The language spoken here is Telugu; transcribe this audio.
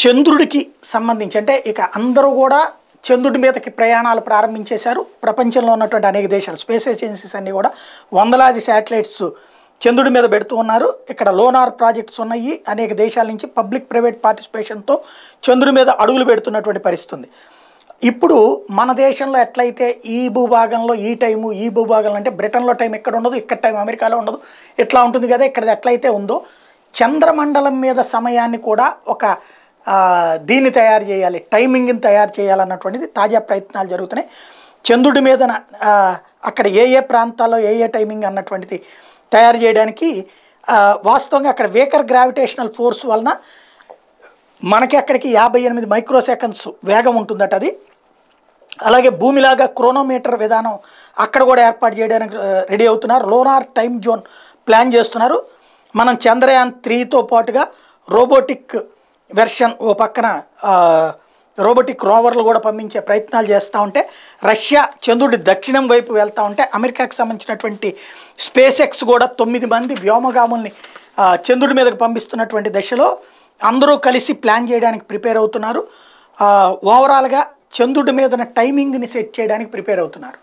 చంద్రుడికి సంబంధించి అంటే ఇక అందరూ కూడా చంద్రుడి మీదకి ప్రయాణాలు ప్రారంభించేశారు ప్రపంచంలో ఉన్నటువంటి అనేక దేశాలు స్పేస్ ఏజెన్సీస్ అన్నీ కూడా వందలాది శాటిలైట్స్ చంద్రుడి మీద పెడుతూ ఉన్నారు ఇక్కడ లోనార్ ప్రాజెక్ట్స్ ఉన్నాయి అనేక దేశాల నుంచి పబ్లిక్ ప్రైవేట్ పార్టిసిపేషన్తో చంద్రుడి మీద అడుగులు పెడుతున్నటువంటి పరిస్థితుంది ఇప్పుడు మన దేశంలో ఎట్లయితే ఈ భూభాగంలో ఈ టైము ఈ భూభాగంలో అంటే బ్రిటన్లో టైం ఎక్కడ ఉండదు ఇక్కడ టైం అమెరికాలో ఉండదు ఎట్లా ఉంటుంది కదా ఇక్కడ ఎట్లయితే ఉందో చంద్రమండలం మీద సమయాన్ని కూడా ఒక దీన్ని తయారు చేయాలి టైమింగ్ని తయారు చేయాలన్నటువంటిది తాజా ప్రయత్నాలు జరుగుతున్నాయి చంద్రుడి మీద అక్కడ ఏ ఏ ప్రాంతాల్లో ఏ ఏ టైమింగ్ అన్నటువంటిది తయారు చేయడానికి వాస్తవంగా అక్కడ వేకర్ గ్రావిటేషనల్ ఫోర్స్ వలన మనకి అక్కడికి యాభై ఎనిమిది మైక్రో సెకండ్స్ వేగం ఉంటుందట అది అలాగే భూమిలాగా క్రోనోమీటర్ విధానం అక్కడ కూడా ఏర్పాటు చేయడానికి రెడీ అవుతున్నారు లోనార్ టైం జోన్ ప్లాన్ చేస్తున్నారు మనం చంద్రయాన్ త్రీతో పాటుగా రోబోటిక్ వెర్షన్ ఓ పక్కన రోబోటిక్ రోవర్లు కూడా పంపించే ప్రయత్నాలు చేస్తూ ఉంటే రష్యా చంద్రుడి దక్షిణం వైపు వెళ్తూ ఉంటే అమెరికాకు సంబంధించినటువంటి స్పేస్ ఎక్స్ కూడా తొమ్మిది మంది వ్యోమగాముల్ని చంద్రుడి మీదకు పంపిస్తున్నటువంటి దశలో అందరూ కలిసి ప్లాన్ చేయడానికి ప్రిపేర్ అవుతున్నారు ఓవరాల్గా చంద్రుడి మీదన టైమింగ్ని సెట్ చేయడానికి ప్రిపేర్ అవుతున్నారు